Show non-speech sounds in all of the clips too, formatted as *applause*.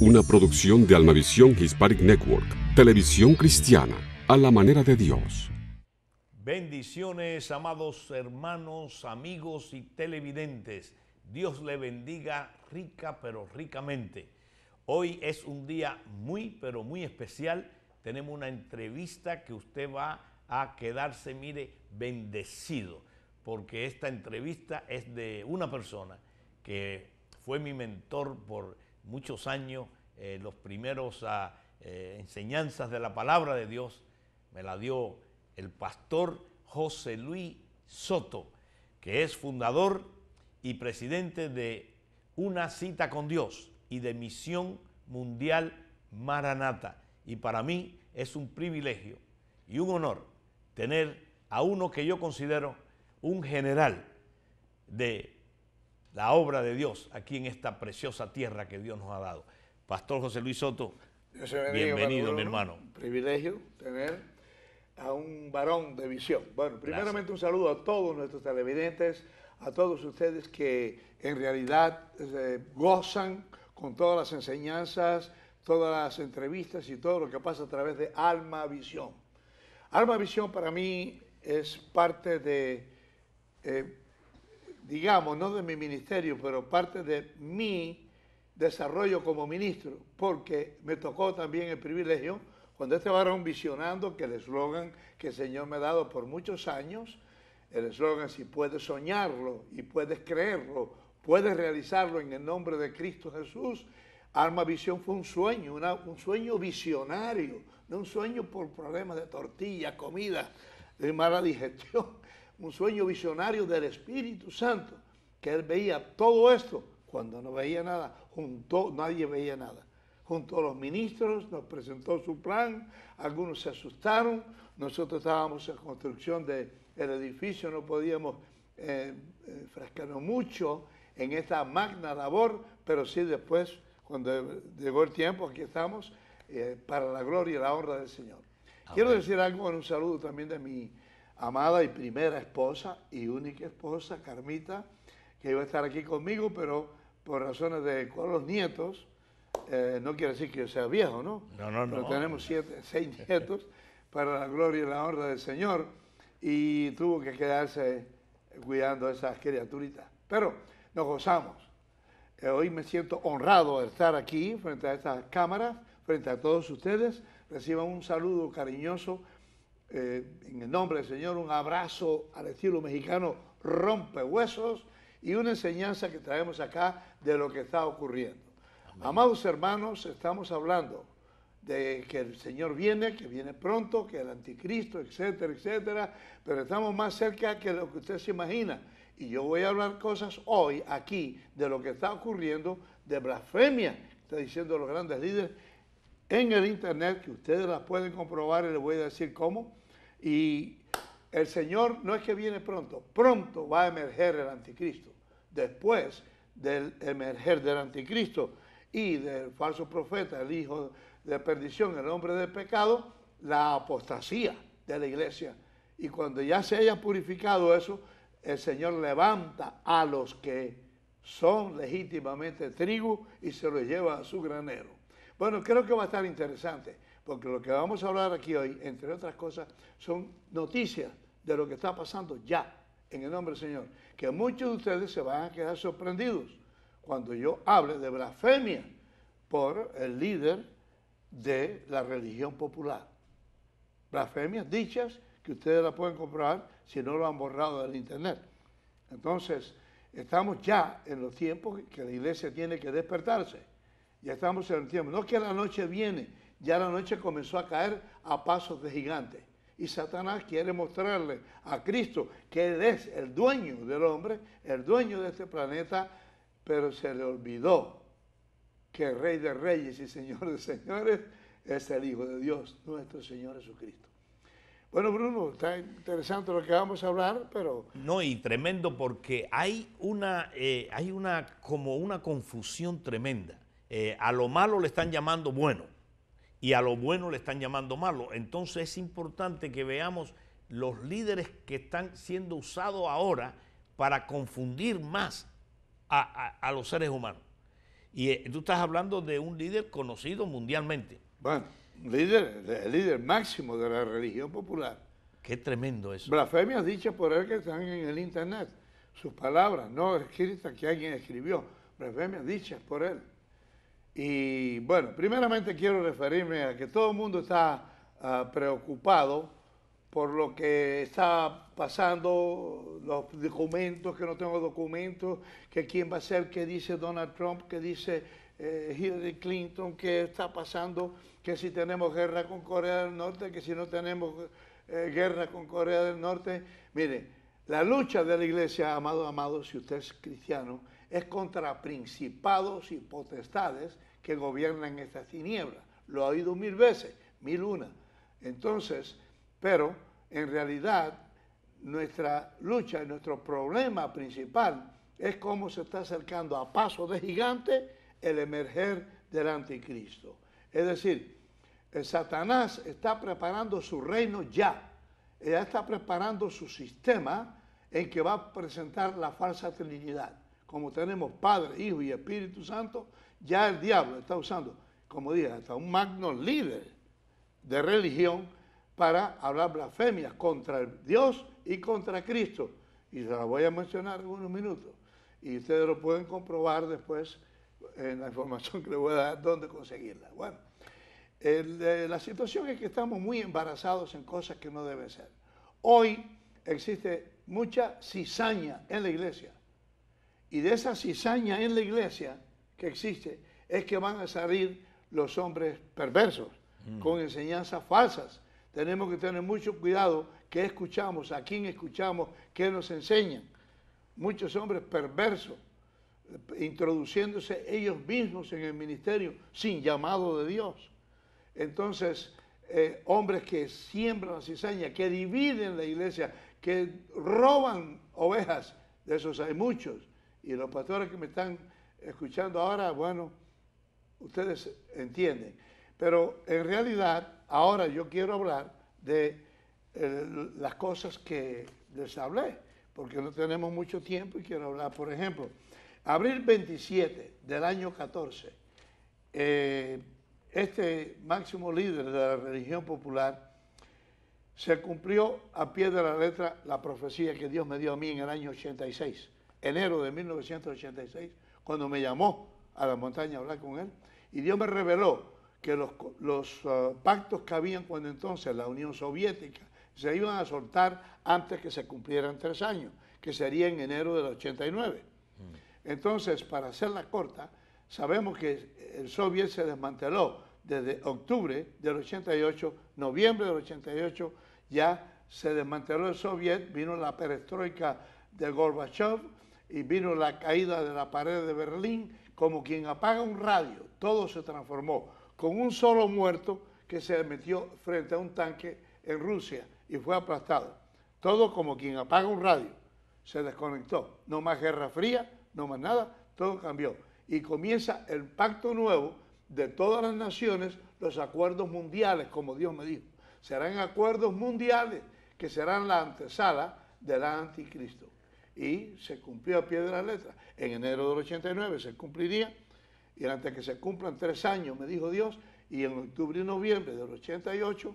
Una producción de Almavisión Hispanic Network, televisión cristiana, a la manera de Dios. Bendiciones, amados hermanos, amigos y televidentes. Dios le bendiga rica pero ricamente. Hoy es un día muy pero muy especial. Tenemos una entrevista que usted va a quedarse, mire, bendecido, porque esta entrevista es de una persona que fue mi mentor por muchos años, eh, los primeros ah, eh, enseñanzas de la palabra de Dios, me la dio el pastor José Luis Soto, que es fundador y presidente de Una Cita con Dios y de Misión Mundial Maranata. Y para mí es un privilegio y un honor tener a uno que yo considero un general de la obra de Dios aquí en esta preciosa tierra que Dios nos ha dado. Pastor José Luis Soto, bienvenido, mi hermano. privilegio tener a un varón de visión. Bueno, primeramente un saludo a todos nuestros televidentes, a todos ustedes que en realidad eh, gozan con todas las enseñanzas, todas las entrevistas y todo lo que pasa a través de Alma Visión. Alma Visión para mí es parte de eh, digamos, no de mi ministerio, pero parte de mi desarrollo como ministro, porque me tocó también el privilegio, cuando este varón visionando que el eslogan que el Señor me ha dado por muchos años, el eslogan si puedes soñarlo y puedes creerlo, puedes realizarlo en el nombre de Cristo Jesús, arma Visión fue un sueño, un sueño visionario, no un sueño por problemas de tortilla, comida, de mala *laughs* digestión, un sueño visionario del Espíritu Santo, que él veía todo esto cuando no veía nada, junto, nadie veía nada. Junto a los ministros nos presentó su plan, algunos se asustaron, nosotros estábamos en construcción del edificio, no podíamos eh, eh frascarnos mucho en esta magna labor, pero sí después, cuando llegó el tiempo, aquí estamos, eh, para la gloria y la honra del Señor. Quiero decir algo en un saludo también de mi amada y primera esposa y única esposa, Carmita, que iba a estar aquí conmigo, pero por razones de con los nietos, eh, no quiere decir que yo sea viejo, ¿no? No, no, pero tenemos siete, seis *laughs* nietos para la gloria y la honra del Señor y tuvo que quedarse cuidando a esas criaturitas. Pero nos gozamos. Eh, hoy me siento honrado de estar aquí frente a estas cámaras, frente a todos ustedes. Reciban un saludo cariñoso eh, en el nombre del Señor, un abrazo al estilo mexicano rompe huesos y una enseñanza que traemos acá de lo que está ocurriendo. Amados hermanos, estamos hablando de que el Señor viene, que viene pronto, que el anticristo, etcétera, etcétera, pero estamos más cerca que lo que usted se imagina. Y yo voy a hablar cosas hoy aquí de lo que está ocurriendo, de blasfemia, está diciendo los grandes líderes en el Internet, que ustedes las pueden comprobar y les voy a decir cómo, y el Señor no es que viene pronto, pronto va a emerger el anticristo. Después del emerger del anticristo y del falso profeta, el hijo de perdición, el hombre del pecado, la apostasía de la iglesia. Y cuando ya se haya purificado eso, el Señor levanta a los que son legítimamente trigo y se los lleva a su granero. Bueno, creo que va a estar interesante porque lo que vamos a hablar aquí hoy, entre otras cosas, son noticias de lo que está pasando ya, en el nombre del Señor, que muchos de ustedes se van a quedar sorprendidos cuando yo hable de blasfemia por el líder de la religión popular. Blasfemias dichas que ustedes la pueden comprar si no lo han borrado del internet. Entonces, estamos ya en los tiempos que la iglesia tiene que despertarse. Ya estamos en el tiempo. No es que la noche viene ya la noche comenzó a caer a pasos de gigante. Y Satanás quiere mostrarle a Cristo que Él es el dueño del hombre, el dueño de este planeta, pero se le olvidó que el Rey de Reyes y Señor de Señores es el Hijo de Dios, nuestro Señor Jesucristo. Bueno, Bruno, está interesante lo que vamos a hablar, pero... No, y tremendo porque hay una, eh, hay una como una confusión tremenda. Eh, a lo malo le están llamando bueno y a lo bueno le están llamando malo. Entonces es importante que veamos los líderes que están siendo usados ahora para confundir más a, los seres humanos. Y eh, tú estás hablando de un líder conocido mundialmente. Bueno, líder, el líder máximo de la religión popular. Qué tremendo eso. Blasfemias dichas por él que están en el internet. Sus palabras, no escritas que alguien escribió. Blasfemias dichas por él. Y bueno, primeramente quiero referirme a que todo el mundo está ah, preocupado por lo que está pasando, los documentos, que no tengo documentos, que quién va a ser, que dice Donald Trump, que dice eh, Hillary Clinton, qué está pasando, que si tenemos guerra con Corea del Norte, que si no tenemos eh, guerra con Corea del Norte. Mire, la lucha de la iglesia, amado, amado, si usted es cristiano, es contra principados y potestades que gobiernan esta tinieblas. Lo ha oído mil veces, mil una. Entonces, pero en realidad nuestra lucha, nuestro problema principal es cómo se está acercando a paso de gigante el emerger del anticristo. Es decir, Satanás está preparando su reino ya, ya está preparando su sistema en que va a presentar la falsa Trinidad como tenemos Padre, Hijo y Espíritu Santo, ya el diablo está usando, como dije, hasta un magno líder de religión para hablar blasfemias contra Dios y contra Cristo. Y se las voy a mencionar en unos minutos. Y ustedes lo pueden comprobar después en la información que les voy a dar dónde conseguirla. Bueno, eh, la situación es que estamos muy embarazados en cosas que no deben ser. Hoy existe mucha cizaña en la iglesia y de esa cizaña en la iglesia que existe es que van a salir los hombres perversos, mm. con enseñanzas falsas. Tenemos que tener mucho cuidado que escuchamos, a quién escuchamos, qué nos enseñan. Muchos hombres perversos, introduciéndose ellos mismos en el ministerio sin llamado de Dios. Entonces, eh, hombres que siembran cizaña, que dividen la iglesia, que roban ovejas, de esos hay muchos. Y los pastores que me están escuchando ahora, bueno, ustedes entienden. Pero en realidad, ahora yo quiero hablar de eh, las cosas que les hablé, porque no tenemos mucho tiempo y quiero hablar, por ejemplo, abril 27 del año 14, eh, este máximo líder de la religión popular se cumplió a pie de la letra la profecía que Dios me dio a mí en el año 86 enero de 1986, cuando me llamó a la montaña a hablar con él, y Dios me reveló que los, ah, pactos que habían cuando entonces la Unión Soviética se iban a soltar antes que se cumplieran tres años, que sería en enero del 89. Mm. Entonces, para hacerla corta, sabemos que el Soviet se desmanteló desde octubre del 88, noviembre del 88, ya se desmanteló el Soviet, vino la perestroika de Gorbachev, y vino la caída de la pared de Berlín, como quien apaga un radio, todo se transformó, con un solo muerto que se metió frente a un tanque en Rusia y fue aplastado. Todo como quien apaga un radio, se desconectó. No más guerra fría, no más nada, todo cambió. Y comienza el pacto nuevo de todas las naciones, los acuerdos mundiales, como Dios me dijo. Serán acuerdos mundiales que serán la antesala del anticristo y se cumplió a pie de la letra. En enero del 89 se cumpliría y antes que se cumplan tres años, me dijo Dios, y en octubre y noviembre del 88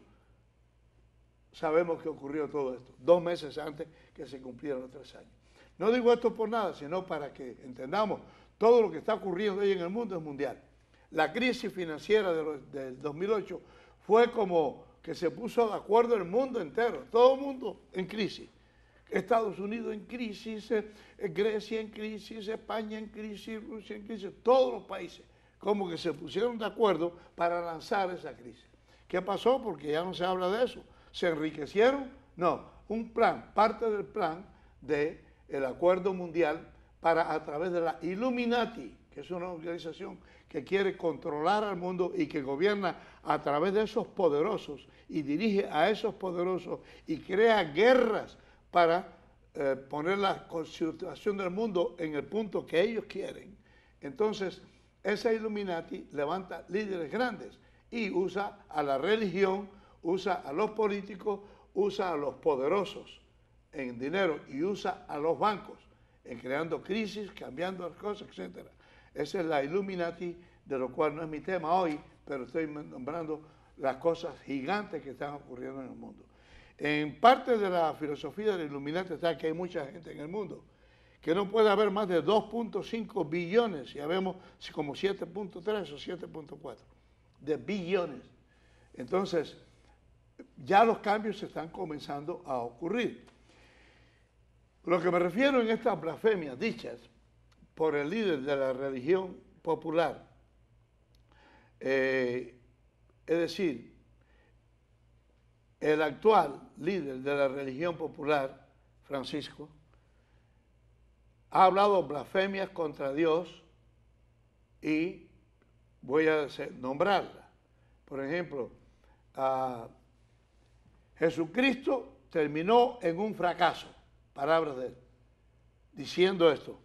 sabemos que ocurrió todo esto, dos meses antes que se cumplieran los tres años. No digo esto por nada, sino para que entendamos todo lo que está ocurriendo hoy en el mundo es mundial. La crisis financiera del 2008 fue como que se puso de acuerdo el mundo entero, todo el mundo en crisis. Estados Unidos en crisis, eh, eh, Grecia en crisis, España en crisis, Rusia en crisis, todos los países como que se pusieron de acuerdo para lanzar esa crisis. ¿Qué pasó? Porque ya no se habla de eso. ¿Se enriquecieron? No, un plan, parte del plan del el acuerdo mundial para a través de la Illuminati, que es una organización que quiere controlar al mundo y que gobierna a través de esos poderosos y dirige a esos poderosos y crea guerras para eh, poner la constitución del mundo en el punto que ellos quieren. Entonces, esa Illuminati levanta líderes grandes y usa a la religión, usa a los políticos, usa a los poderosos en dinero y usa a los bancos en creando crisis, cambiando las cosas, etc. Esa es la Illuminati, de lo cual no es mi tema hoy, pero estoy nombrando las cosas gigantes que están ocurriendo en el mundo. En parte de la filosofía del iluminante está que hay mucha gente en el mundo, que no puede haber más de 2.5 billones, ya vemos como 7.3 o 7.4, de billones. Entonces, ya los cambios se están comenzando a ocurrir. Lo que me refiero en estas blasfemias dichas por el líder de la religión popular, eh, es decir, el actual líder de la religión popular, Francisco, ha hablado blasfemias contra Dios y voy a nombrarla. Por ejemplo, Jesucristo terminó en un fracaso, palabras de él, diciendo esto,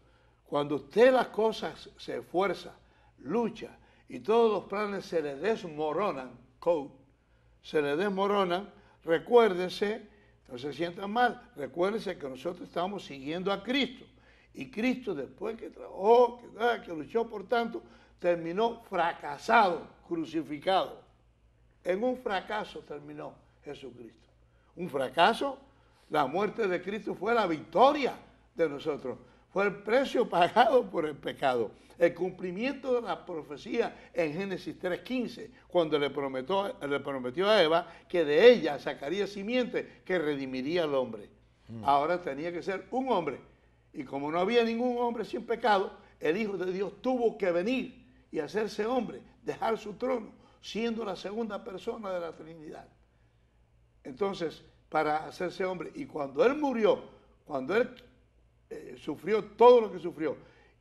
cuando usted las cosas se esfuerza, lucha y todos los planes se le desmoronan, se le desmoronan, Recuérdese, no se sientan mal, recuérdese que nosotros estamos siguiendo a Cristo. Y Cristo después que trabajó, ah, que luchó por tanto, terminó fracasado, crucificado. En un fracaso terminó Jesucristo. Un fracaso, la muerte de Cristo fue la victoria de nosotros. Fue el precio pagado por el pecado el cumplimiento de la profecía en Génesis 3.15, cuando le prometió, le prometió a Eva que de ella sacaría simiente que redimiría al hombre. Mm. Ahora tenía que ser un hombre. Y como no había ningún hombre sin pecado, el Hijo de Dios tuvo que venir y hacerse hombre, dejar su trono, siendo la segunda persona de la Trinidad. Entonces, para hacerse hombre, y cuando Él murió, cuando Él eh, sufrió todo lo que sufrió,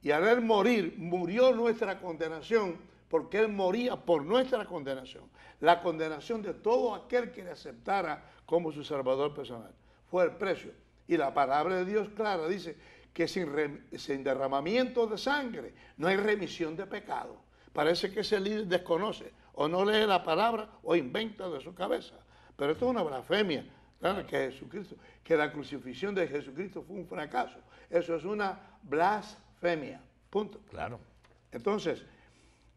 y al Él morir, murió nuestra condenación, porque Él moría por nuestra condenación. La condenación de todo aquel que le aceptara como su Salvador personal. Fue el precio. Y la palabra de Dios clara dice que sin, sin derramamiento de sangre no hay remisión de pecado. Parece que ese líder desconoce o no lee la palabra o inventa de su cabeza. Pero esto es una blasfemia. Claro, que Jesucristo, que la crucifixión de Jesucristo fue un fracaso. Eso es una blasfemia Punto. Claro. Entonces,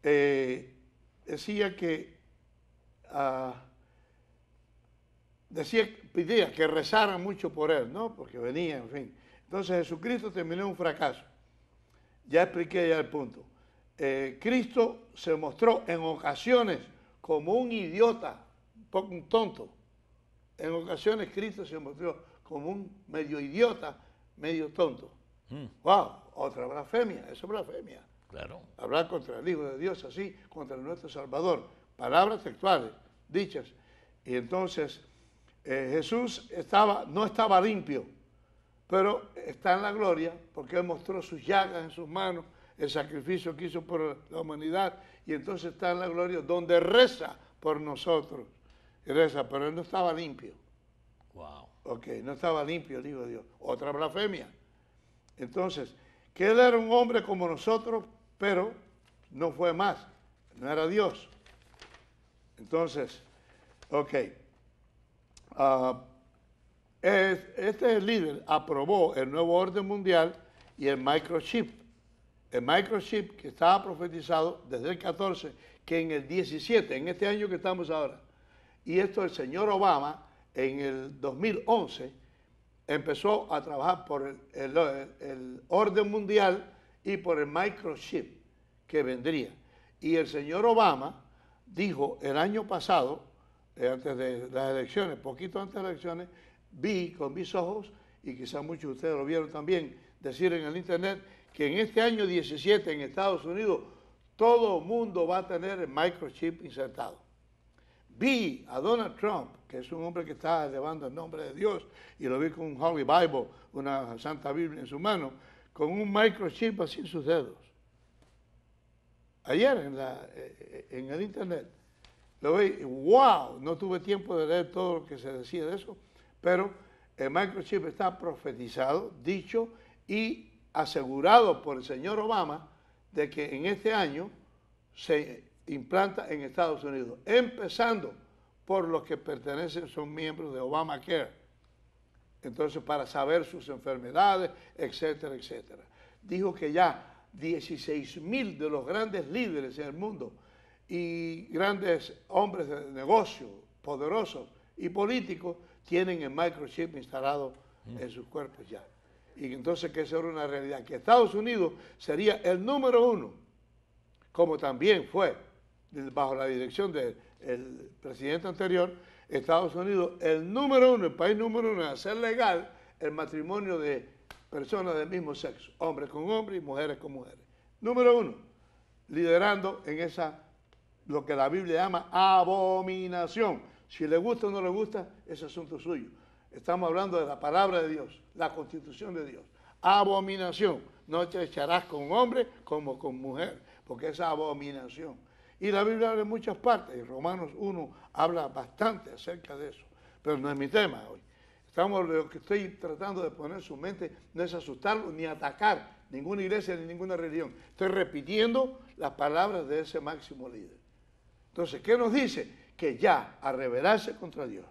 eh, decía que ah, decía, pidía que rezaran mucho por él, ¿no? Porque venía, en fin. Entonces Jesucristo terminó un fracaso. Ya expliqué ya el punto. Eh, Cristo se mostró en ocasiones como un idiota, un poco un tonto. En ocasiones Cristo se mostró como un medio idiota, medio tonto. ¡Wow! Hmm otra blasfemia, eso es blasfemia. Claro. Hablar contra el Hijo de Dios así, contra nuestro Salvador. Palabras textuales, dichas. Y entonces eh, Jesús estaba, no estaba limpio, pero está en la gloria porque Él mostró sus llagas en sus manos, el sacrificio que hizo por la humanidad, y entonces está en la gloria donde reza por nosotros. reza, pero Él no estaba limpio. Wow. Ok, no estaba limpio el Hijo de Dios. Otra blasfemia. Entonces, que él era un hombre como nosotros, pero no fue más, no era Dios. Entonces, ok. Ah, es, este líder aprobó el nuevo orden mundial y el microchip. El microchip que estaba profetizado desde el 14, que en el 17, en este año que estamos ahora. Y esto el señor Obama en el 2011 empezó a trabajar por el, orden mundial y por el microchip que vendría. Y el señor Obama dijo el año pasado, eh, antes de las elecciones, poquito antes de las elecciones, vi con mis ojos, y quizá muchos de ustedes lo vieron también, decir en el Internet que en este año 17 en Estados Unidos todo el mundo va a tener el microchip insertado vi a Donald Trump, que es un hombre que está elevando el nombre de Dios, y lo vi con un Holy Bible, una Santa Biblia en su mano, con un microchip así en sus dedos. Ayer en, eh, el internet lo vi, wow, no tuve tiempo de leer todo lo que se decía de eso, pero el microchip está profetizado, dicho y asegurado por el señor Obama de que en este año se implanta en Estados Unidos, empezando por los que pertenecen, son miembros de Obamacare. Entonces, para saber sus enfermedades, etcétera, etcétera. Dijo que ya 16 mil de los grandes líderes en el mundo y grandes hombres de negocio, poderosos y políticos, tienen el microchip instalado en sus cuerpos ya. Y entonces que eso era una realidad, que Estados Unidos sería el número uno, como también fue bajo la dirección del presidente anterior, Estados Unidos, el número uno, el país número uno en hacer legal el matrimonio de personas del mismo sexo, hombres con hombres y mujeres con mujeres. Número uno, liderando en esa, lo que la Biblia llama abominación. Si le gusta o no le gusta, es asunto suyo. Estamos hablando de la palabra de Dios, la constitución de Dios. Abominación. No te echarás con hombre como con mujer, porque es abominación. Y la Biblia habla en muchas partes, y Romanos 1 habla bastante acerca de eso, pero no es mi tema hoy. Estamos, lo que estoy tratando de poner en su mente no es asustarlo ni atacar ninguna iglesia ni ninguna religión. Estoy repitiendo las palabras de ese máximo líder. Entonces, ¿qué nos dice? Que ya, a rebelarse contra Dios.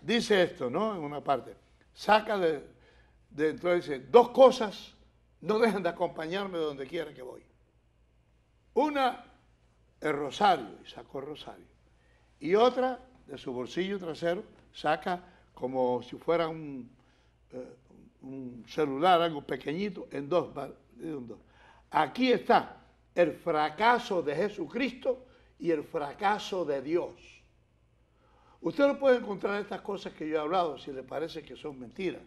Dice esto, ¿no? En una parte. Saca de, dentro, dice, dos cosas no dejan de acompañarme donde quiera que voy. Una el rosario y sacó el rosario. Y otra de su bolsillo trasero saca como si fuera un, eh, celular, algo pequeñito, en dos, Aquí está el fracaso de Jesucristo y el fracaso de Dios. Usted no puede encontrar estas cosas que yo he hablado si le parece que son mentiras.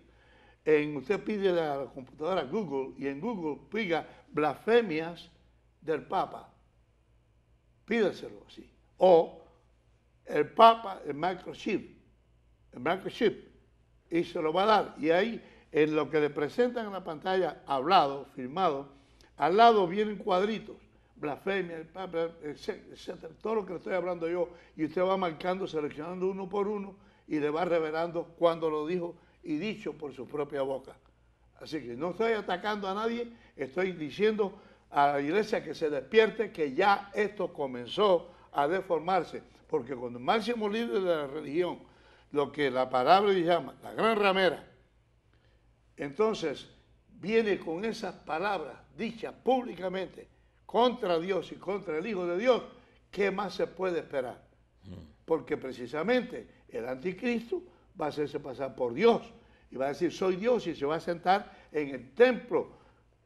En, usted pide a la computadora Google y en Google piga blasfemias del Papa pídaselo así. O el Papa, el microchip, el microchip, y se lo va a dar. Y ahí, en lo que le presentan en la pantalla, hablado, firmado, al lado vienen cuadritos, blasfemia, el Papa, todo lo que le estoy hablando yo, y usted va marcando, seleccionando uno por uno, y le va revelando cuando lo dijo y dicho por su propia boca. Así que no estoy atacando a nadie, estoy diciendo a la iglesia que se despierte, que ya esto comenzó a deformarse, porque cuando el máximo líder de la religión, lo que la palabra llama, la gran ramera, entonces viene con esas palabras dichas públicamente contra Dios y contra el Hijo de Dios, ¿qué más se puede esperar? Mm. Porque precisamente el anticristo va a hacerse pasar por Dios y va a decir soy Dios y se va a sentar en el templo,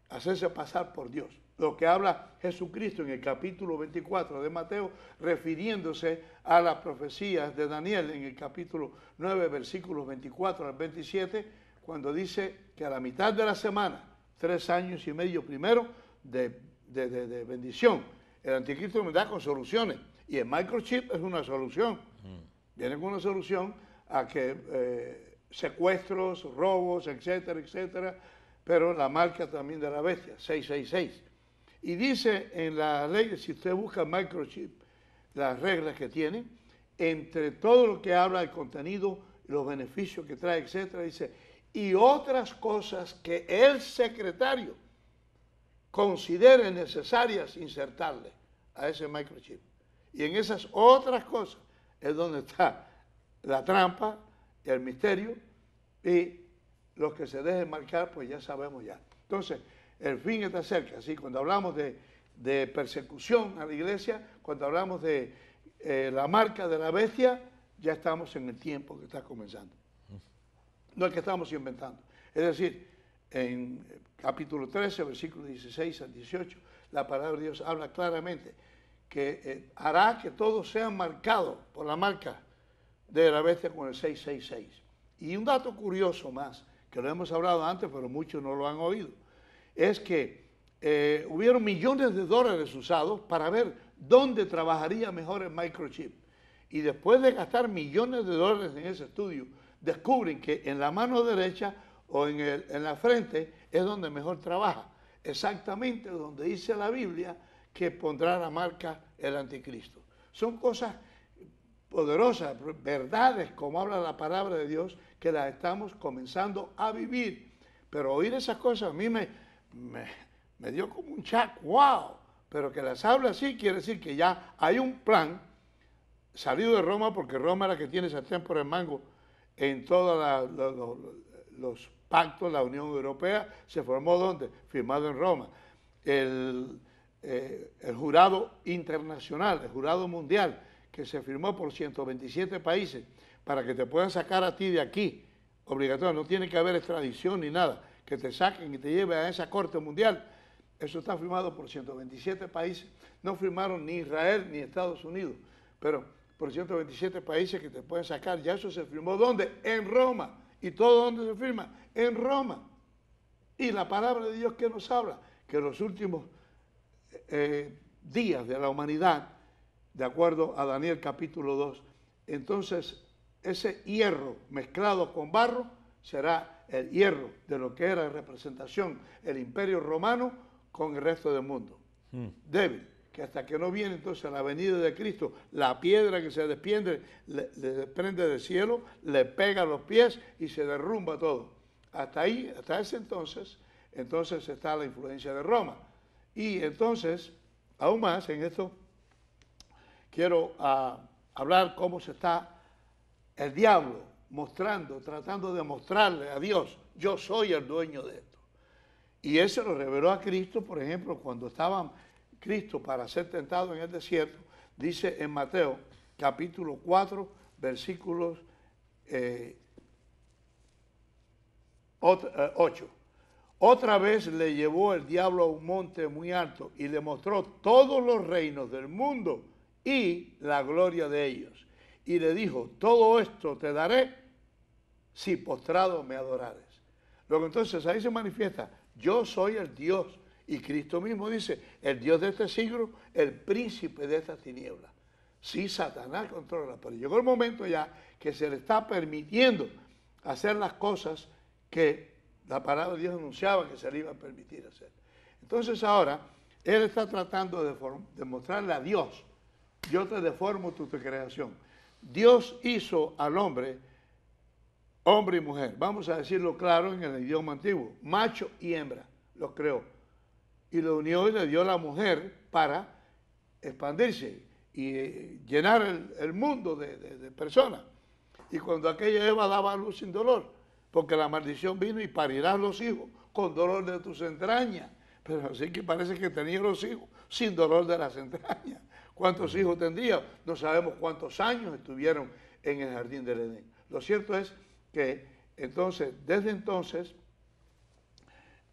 hacerse pasar por Dios lo que habla Jesucristo en el capítulo 24 de Mateo, refiriéndose a las profecías de Daniel en el capítulo 9, versículos 24 al 27, cuando dice que a la mitad de la semana, tres años y medio primero de, bendición, el anticristo me da con soluciones. Y el microchip es una solución. Mm. Viene con una solución a que eh, secuestros, robos, etcétera, etcétera, pero la marca también de la bestia, 666. Y dice en la ley, si usted busca microchip, las reglas que tiene, entre todo lo que habla el contenido, los beneficios que trae, etcétera, dice, y otras cosas que el secretario considere necesarias insertarle a ese microchip. Y en esas otras cosas es donde está la trampa, el misterio y los que se dejen marcar, pues ya sabemos ya. Entonces, el fin está cerca. así Cuando hablamos de, persecución a la iglesia, cuando hablamos de eh, la marca de la bestia, ya estamos en el tiempo que está comenzando. No es que estamos inventando. Es decir, en eh, capítulo 13, versículo 16 al 18, la palabra de Dios habla claramente que eh, hará que todos sean marcados por la marca de la bestia con el 666. Y un dato curioso más, que lo hemos hablado antes, pero muchos no lo han oído es que eh, hubieron millones de dólares usados para ver dónde trabajaría mejor el microchip. Y después de gastar millones de dólares en ese estudio, descubren que en la mano derecha o en, el, en la frente es donde mejor trabaja. Exactamente donde dice la Biblia que pondrá la marca el anticristo. Son cosas poderosas, verdades, como habla la palabra de Dios, que las estamos comenzando a vivir. Pero oír esas cosas a mí me, me, dio como un chaco wow, pero que las habla así quiere decir que ya hay un plan salido de Roma, porque Roma era la que tiene ese por el mango en todos los, pactos pactos, la Unión Europea, se formó donde? Firmado en Roma. El, eh, el jurado internacional, el jurado mundial, que se firmó por 127 países, para que te puedan sacar a ti de aquí, obligatorio, no tiene que haber extradición ni nada que te saquen y te lleven a esa corte mundial. Eso está firmado por 127 países. No firmaron ni Israel ni Estados Unidos, pero por 127 países que te pueden sacar. Ya eso se firmó ¿dónde? En Roma. ¿Y todo dónde se firma? En Roma. Y la palabra de Dios que nos habla, que en los últimos eh, días de la humanidad, de acuerdo a Daniel capítulo 2, entonces ese hierro mezclado con barro será el hierro de lo que era representación el imperio romano con el resto del mundo. Hmm. Débil, que hasta que no viene entonces la venida de Cristo, la piedra que se despiende, le, desprende del cielo, le pega los pies y se derrumba todo. Hasta ahí, hasta ese entonces, entonces está la influencia de Roma. Y entonces, aún más en esto, quiero ah, hablar cómo se está el diablo mostrando, tratando de mostrarle a Dios, yo soy el dueño de esto. Y eso lo reveló a Cristo, por ejemplo, cuando estaba Cristo para ser tentado en el desierto, dice en Mateo capítulo 4, versículos 8. Eh, eh, Otra vez le llevó el diablo a un monte muy alto y le mostró todos los reinos del mundo y la gloria de ellos. Y le dijo, todo esto te daré si postrado me adorares. Luego entonces ahí se manifiesta, yo soy el Dios. Y Cristo mismo dice, el Dios de este siglo, el príncipe de esta tiniebla si Satanás controla, pero llegó el momento ya que se le está permitiendo hacer las cosas que la palabra de Dios anunciaba que se le iba a permitir hacer. Entonces ahora, Él está tratando de, mostrarle a Dios, yo te deformo tu, tu creación. Dios hizo al hombre hombre y mujer. Vamos a decirlo claro en el idioma antiguo, macho y hembra, los creó. Y lo unió y le dio la mujer para expandirse y eh, llenar el, mundo de, personas. Y cuando aquella Eva daba luz sin dolor, porque la maldición vino y parirás los hijos con dolor de tus entrañas. Pero así que parece que tenía los hijos sin dolor de las entrañas. ¿Cuántos hijos tendría? No sabemos cuántos años estuvieron en el jardín del Edén. Lo cierto es que entonces, desde entonces,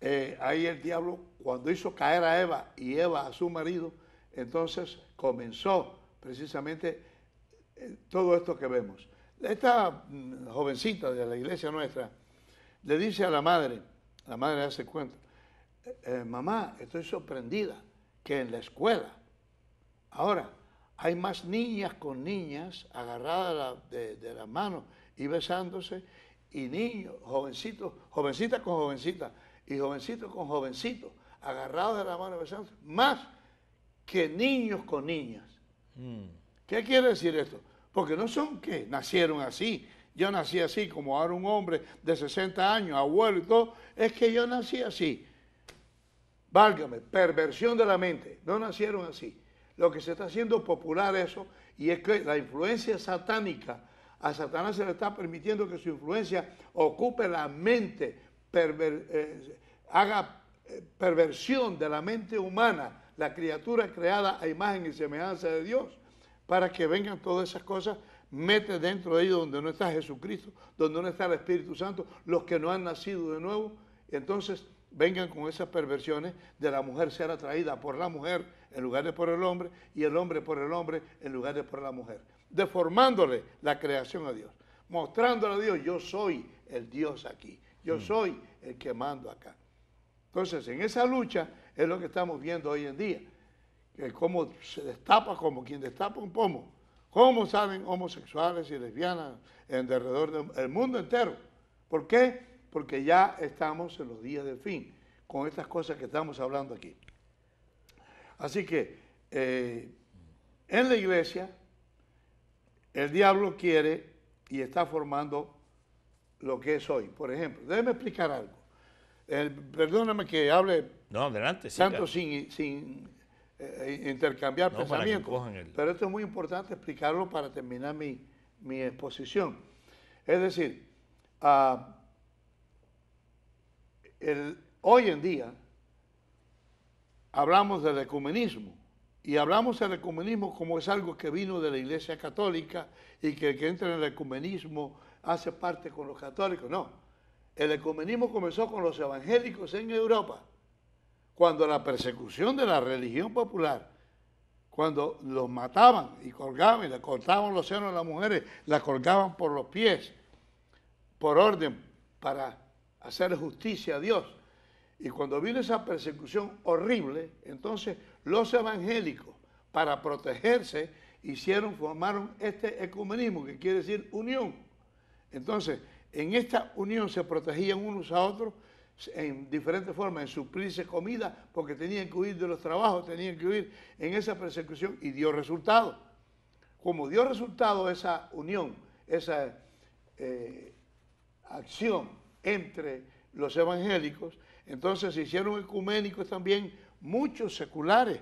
eh, ahí el diablo, cuando hizo caer a Eva y Eva a su marido, entonces comenzó precisamente eh, todo esto que vemos. Esta mm, jovencita de la iglesia nuestra le dice a la madre, la madre hace cuenta, eh, mamá, estoy sorprendida que en la escuela, ahora, hay más niñas con niñas agarradas de, de las manos y besándose, y niños, jovencitos, jovencitas con jovencitas, y jovencitos con jovencitos, agarrados de la mano besándose, más que niños con niñas. Mm. ¿Qué quiere decir esto? Porque no son que nacieron así. Yo nací así, como ahora un hombre de 60 años, abuelo y todo, es que yo nací así. Válgame, perversión de la mente. No nacieron así. Lo que se está haciendo popular eso y es que la influencia satánica a Satanás se le está permitiendo que su influencia ocupe la mente, eh, haga eh, perversión de la mente humana, la criatura creada a imagen y semejanza de Dios, para que vengan todas esas cosas, mete dentro de ellos donde no está Jesucristo, donde no está el Espíritu Santo, los que no han nacido de nuevo, entonces vengan con esas perversiones de la mujer ser atraída por la mujer en lugar de por el hombre y el hombre por el hombre en lugar de por la mujer deformándole la creación a Dios, mostrándole a Dios, yo soy el Dios aquí, yo mm. soy el que mando acá. Entonces, en esa lucha es lo que estamos viendo hoy en día, que cómo se destapa como quien destapa un pomo, cómo saben homosexuales y lesbianas en derredor del mundo entero. ¿Por qué? Porque ya estamos en los días del fin, con estas cosas que estamos hablando aquí. Así que eh, en la iglesia el diablo quiere y está formando lo que es hoy. Por ejemplo, déjeme explicar algo. perdóname que hable tanto sin, eh, intercambiar pensamientos, pero esto es muy importante explicarlo para terminar mi, exposición. Es decir, ah, hoy en día hablamos del ecumenismo y hablamos del ecumenismo como es algo que vino de la Iglesia Católica y que el que entra en el ecumenismo hace parte con los católicos. No, el ecumenismo comenzó con los evangélicos en Europa, cuando la persecución de la religión popular, cuando los mataban y colgaban y le cortaban los senos a las mujeres, las colgaban por los pies, por orden, para hacer justicia a Dios. Y cuando vino esa persecución horrible, entonces los evangélicos, para protegerse, hicieron, formaron este ecumenismo, que quiere decir unión. Entonces, en esta unión se protegían unos a otros en diferentes formas, en suplirse comida, porque tenían que huir de los trabajos, tenían que huir en esa persecución y dio resultado. Como dio resultado esa unión, esa eh, acción entre los evangélicos, entonces se hicieron ecuménicos también muchos seculares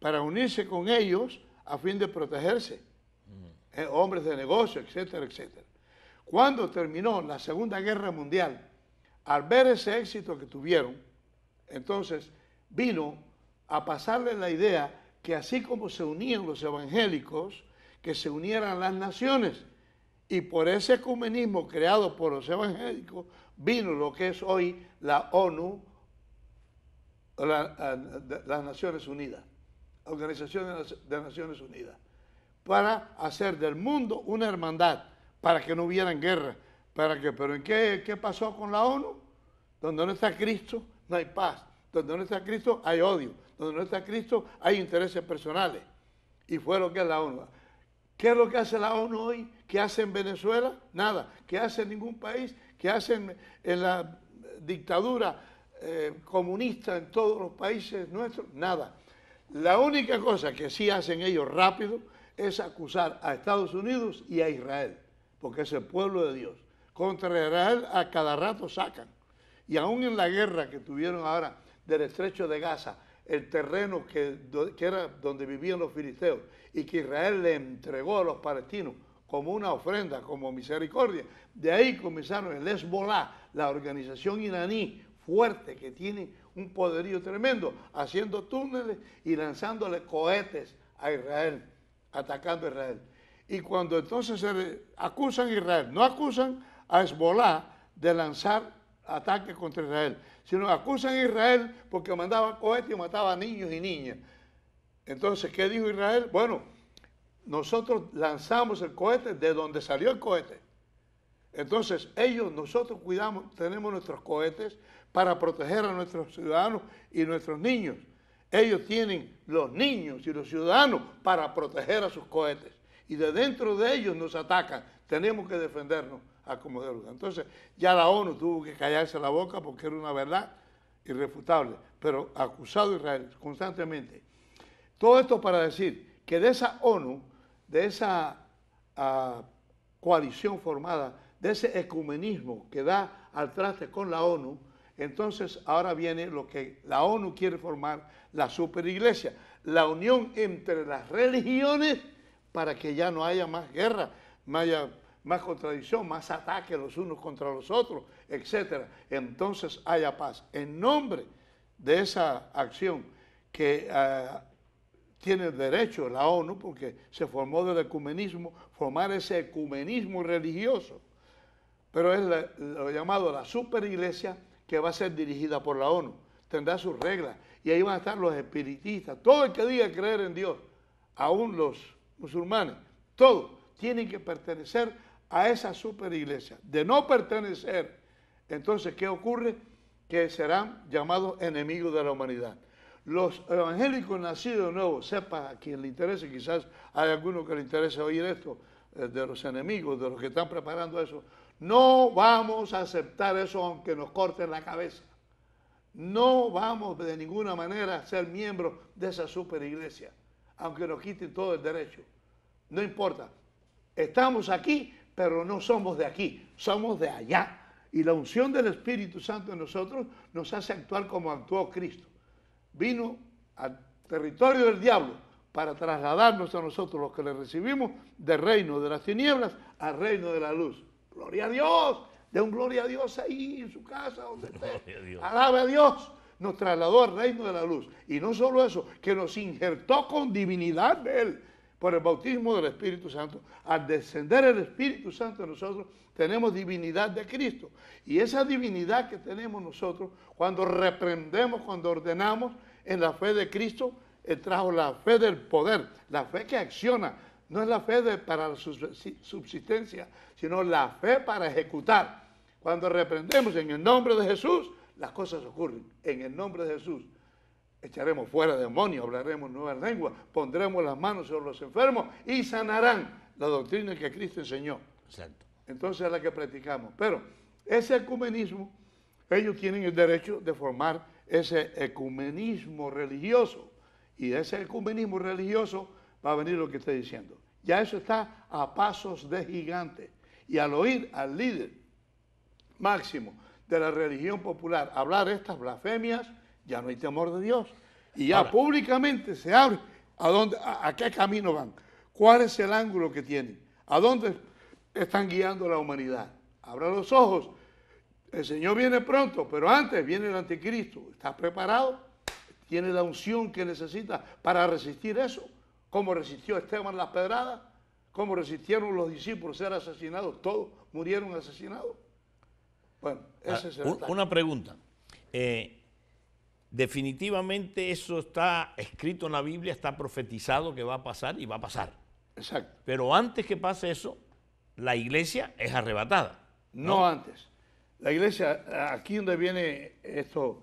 para unirse con ellos a fin de protegerse, mm. eh, hombres de negocio, etcétera, etcétera. Cuando terminó la Segunda Guerra Mundial, al ver ese éxito que tuvieron, entonces vino a pasarle la idea que así como se unían los evangélicos, que se unieran las naciones. Y por ese ecumenismo creado por los evangélicos vino lo que es hoy la ONU, la, las Naciones Unidas, Organización de las Naciones Unidas, para hacer del mundo una hermandad, para que no hubieran guerra. ¿Para que, ¿Pero en qué, pasó con la ONU? Donde no está Cristo, no hay paz. Donde no está Cristo, hay odio. Donde no está Cristo, hay intereses personales. Y fue lo que es la ONU. ¿Qué es lo que hace la ONU hoy? ¿Qué hace en Venezuela? Nada. ¿Qué hace en ningún país? ¿Qué hace en la dictadura eh, comunista en todos los países nuestros, nada. La única cosa que sí hacen ellos rápido es acusar a Estados Unidos y a Israel, porque es el pueblo de Dios. Contra Israel a cada rato sacan. Y aún en la guerra que tuvieron ahora del estrecho de Gaza, el terreno que, que era donde vivían los filisteos y que Israel le entregó a los palestinos como una ofrenda, como misericordia. De ahí comenzaron el Hezbollah, la organización iraní, fuerte, que tiene un poderío tremendo, haciendo túneles y lanzándole cohetes a Israel, atacando a Israel. Y cuando entonces se acusan a Israel, no acusan a Hezbollah de lanzar ataques contra Israel, sino acusan a Israel porque mandaba cohetes y mataba niños y niñas. Entonces, ¿qué dijo Israel? Bueno, nosotros lanzamos el cohete de donde salió el cohete. Entonces, ellos, nosotros cuidamos, tenemos nuestros cohetes, para proteger a nuestros ciudadanos y nuestros niños. Ellos tienen los niños y los ciudadanos para proteger a sus cohetes. Y de dentro de ellos nos atacan. Tenemos que defendernos a como de lugar. Entonces, ya la ONU tuvo que callarse la boca porque era una verdad irrefutable, pero acusado Israel constantemente. Todo esto para decir que de esa ONU, de esa ah, coalición formada, de ese ecumenismo que da al traste con la ONU, entonces ahora viene lo que la ONU quiere formar, la superiglesia, la unión entre las religiones para que ya no haya más guerra, más contradicción, más ataques los unos contra los otros, etc. Entonces haya paz. En nombre de esa acción que ah, tiene derecho la ONU, porque se formó del ecumenismo, formar ese ecumenismo religioso, pero es lo llamado la superiglesia, que va a ser dirigida por la ONU. Tendrá sus reglas y ahí van a estar los espiritistas, todo el que diga creer en Dios, aún los musulmanes, todos tienen que pertenecer a esa super iglesia. De no pertenecer, entonces, ¿qué ocurre? Que serán llamados enemigos de la humanidad. Los evangélicos nacidos de nuevo, sepa a quien le interese, quizás hay alguno que le interese oír esto, eh, de los enemigos, de los que están preparando eso, no vamos a aceptar eso aunque nos corten la cabeza. No vamos de ninguna manera a ser miembros de esa super iglesia, aunque nos quiten todo el derecho. No importa. Estamos aquí, pero no somos de aquí, somos de allá. Y la unción del Espíritu Santo en nosotros nos hace actuar como actuó Cristo. Vino al territorio del diablo para trasladarnos a nosotros los que le recibimos del reino de las tinieblas al reino de la luz. Gloria a Dios. De un gloria a Dios ahí en su casa, donde esté. A a Dios. Nos trasladó al reino de la luz. Y no solo eso, que nos injertó con divinidad de Él por el bautismo del Espíritu Santo. Al descender el Espíritu Santo en nosotros, tenemos divinidad de Cristo. Y esa divinidad que tenemos nosotros, cuando reprendemos, cuando ordenamos en la fe de Cristo, eh, trajo la fe del poder, la fe que acciona, no es la fe para la subsistencia, sino la fe para ejecutar. Cuando reprendemos en el nombre de Jesús, las cosas ocurren. En el nombre de Jesús echaremos fuera demonios, hablaremos nuevas lenguas, pondremos las manos sobre los enfermos y sanarán la doctrina que Cristo enseñó. Entonces es la que practicamos. Pero ese ecumenismo, ellos tienen el derecho de formar ese ecumenismo religioso. Y ese ecumenismo religioso va a venir lo que estoy diciendo. Ya eso está a pasos de gigante. Y al oír al líder máximo de la religión popular hablar estas blasfemias, ya no hay temor de Dios. Y ya públicamente se abre a, dónde, a, qué camino van, cuál es el ángulo que tienen, a dónde están guiando la humanidad. Abra los ojos. El Señor viene pronto, pero antes viene el anticristo. Está preparado? ¿Tiene la unción que necesita para resistir eso? cómo resistió Esteban las pedradas, cómo resistieron los discípulos ser asesinados, todos murieron asesinados. Bueno, esa ah, es el Una pregunta. Eh, definitivamente eso está escrito en la Biblia, está profetizado que va a pasar y va a pasar. Exacto. Pero antes que pase eso, la iglesia es arrebatada. No, antes. La iglesia, aquí donde viene esto,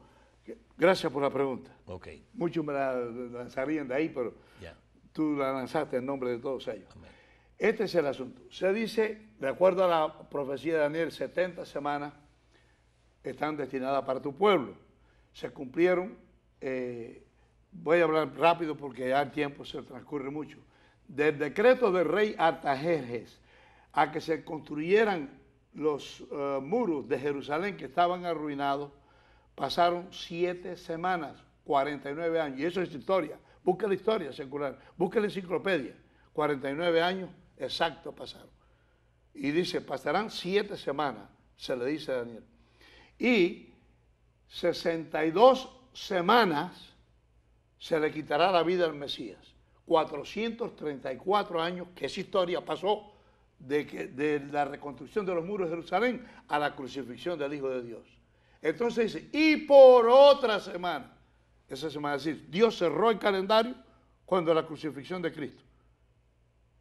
gracias por la pregunta. Ok. Muchos me la lanzarían de ahí, pero tú la lanzaste en nombre de todos ellos. Este es el asunto. Se dice, de acuerdo a la profecía de Daniel, 70 semanas están destinadas para tu pueblo. Se cumplieron, eh, voy a hablar rápido porque ya el tiempo se transcurre mucho, del decreto del rey Artajerjes a que se construyeran los eh, muros de Jerusalén que estaban arruinados, pasaron 7 semanas, 49 años, y eso es historia. Busca la historia secular, busque la enciclopedia. 49 años exacto pasaron. Y dice, pasarán siete semanas, se le dice a Daniel. Y 62 semanas se le quitará la vida al Mesías. 434 años, que esa historia pasó de, de la reconstrucción de los muros de Jerusalén a la crucifixión del Hijo de Dios. Entonces dice, y por otra semana esa semana, es decir. Dios cerró el calendario cuando la crucifixión de Cristo.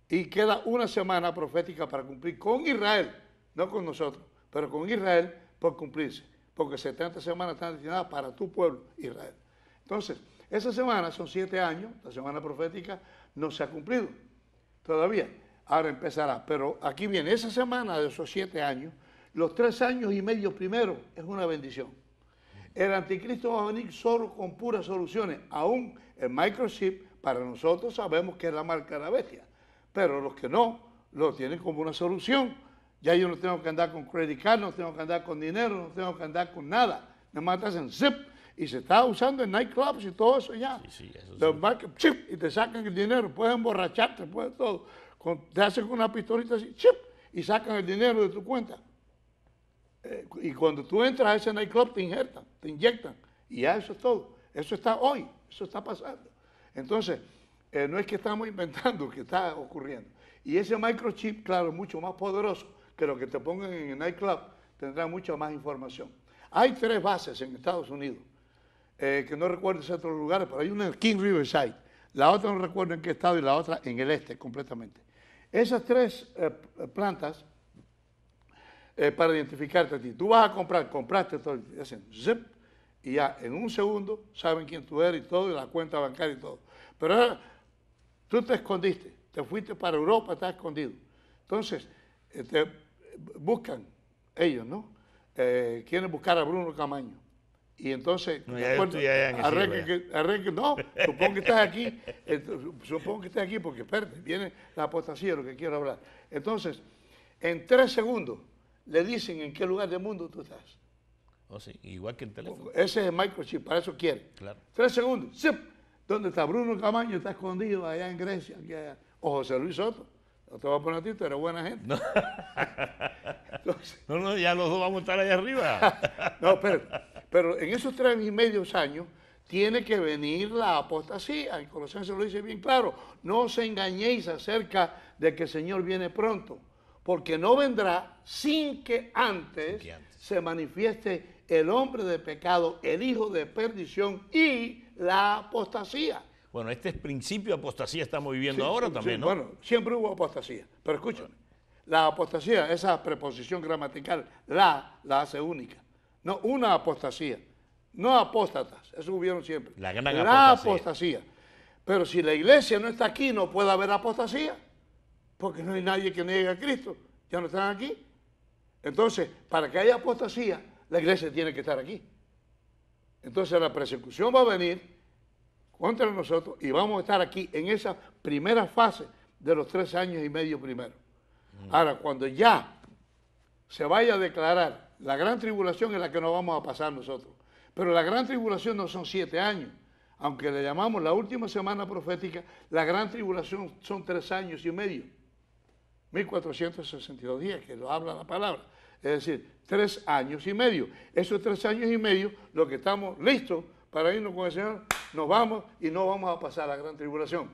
Y queda una semana profética para cumplir con Israel, no con nosotros, pero con Israel por cumplirse. Porque 70 semanas están destinadas para tu pueblo, Israel. Entonces, esa semana son siete años, la semana profética no se ha cumplido todavía. Ahora empezará. Pero aquí viene, esa semana de esos siete años, los tres años y medio primero es una bendición el anticristo va a venir solo con puras soluciones. Aún el microchip, para nosotros sabemos que es la marca de la bestia. Pero los que no, lo tienen como una solución. Ya yo no tengo que andar con credit card, no tengo que andar con dinero, no tengo que andar con nada. Me matas en zip y se está usando en nightclubs y todo eso ya. Sí, chip, y te sacan el dinero, puedes emborracharte, puedes todo. te hacen con una pistolita así, chip, y sacan el dinero de tu cuenta. Eh, y cuando tú entras a ese nightclub te injertan, te inyectan. Y ya eso es todo. Eso está hoy, eso está pasando. Entonces, eh, no es que estamos inventando, que está ocurriendo. Y ese microchip, claro, es mucho más poderoso que lo que te pongan en el nightclub, tendrá mucha más información. Hay tres bases en Estados Unidos, eh, que no recuerdo si otros lugares, pero hay una en King Riverside, la otra no recuerdo en qué estado y la otra en el este completamente. Esas tres plantas eh, para identificarte a ti. Tú vas a comprar, compraste todo, y hacen zip, y ya en un segundo saben quién tú eres y todo, y la cuenta bancaria y todo. Pero tú te escondiste, te fuiste para Europa, estás escondido. Entonces, te este, buscan ellos, ¿no? Eh, quieren buscar a Bruno Camaño. Y entonces, no, que no, supongo que estás aquí, supongo que estás aquí porque, espérate, viene la apostasía, lo que quiero hablar. Entonces, en tres segundos, le dicen en qué lugar del mundo tú estás. Oh, sí, igual que el teléfono. Ese es el microchip, para eso quiere. Claro. Tres segundos. ¡Zip! ¿Dónde está Bruno Camaño? Está escondido allá en Grecia. O José Luis Soto. No te voy a poner a ti, tú eres buena gente. No, *laughs* no, ya los dos vamos a estar allá arriba. *laughs* no, pero, pero en esos tres y medios años tiene que venir la apostasía. En se lo dice bien claro. No os engañéis acerca de que el Señor viene pronto porque no vendrá sin que antes, se manifieste el hombre de pecado, el hijo de perdición y la apostasía. Bueno, este es principio de apostasía estamos viviendo ahora también, ¿no? Bueno, siempre hubo apostasía, pero escúchame, la apostasía, esa preposición gramatical, la, la hace única. No, una apostasía, no apóstatas, eso hubieron siempre. La gran la apostasía. Pero si la iglesia no está aquí, no puede haber apostasía porque no hay nadie que niegue a Cristo. Ya no están aquí. Entonces, para que haya apostasía, la iglesia tiene que estar aquí. Entonces la persecución va a venir contra nosotros y vamos a estar aquí en esa primera fase de los tres años y medio primero. Mm. Ahora, cuando ya se vaya a declarar la gran tribulación es la que nos vamos a pasar nosotros. Pero la gran tribulación no son siete años. Aunque le llamamos la última semana profética, la gran tribulación son tres años y medio. 1462 días, que lo habla la palabra. Es decir, tres años y medio. Esos tres años y medio, lo que estamos listos para irnos con el Señor, nos vamos y no vamos a pasar la gran tribulación.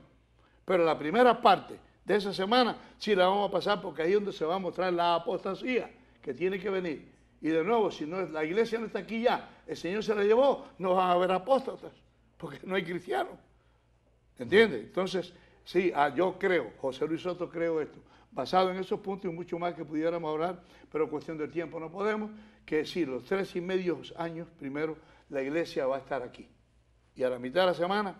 Pero la primera parte de esa semana sí la vamos a pasar porque ahí es donde se va a mostrar la apostasía que tiene que venir. Y de nuevo, si no, la iglesia no está aquí ya, el Señor se la llevó, no va a haber apóstatas, porque no hay cristianos. ¿Entiendes? Entonces, sí, ah, yo creo, José Luis Soto creo esto, basado en esos puntos y mucho más que pudiéramos hablar, pero cuestión del tiempo no podemos, que decir, los tres y medio años primero la iglesia va a estar aquí. Y a la mitad de la semana,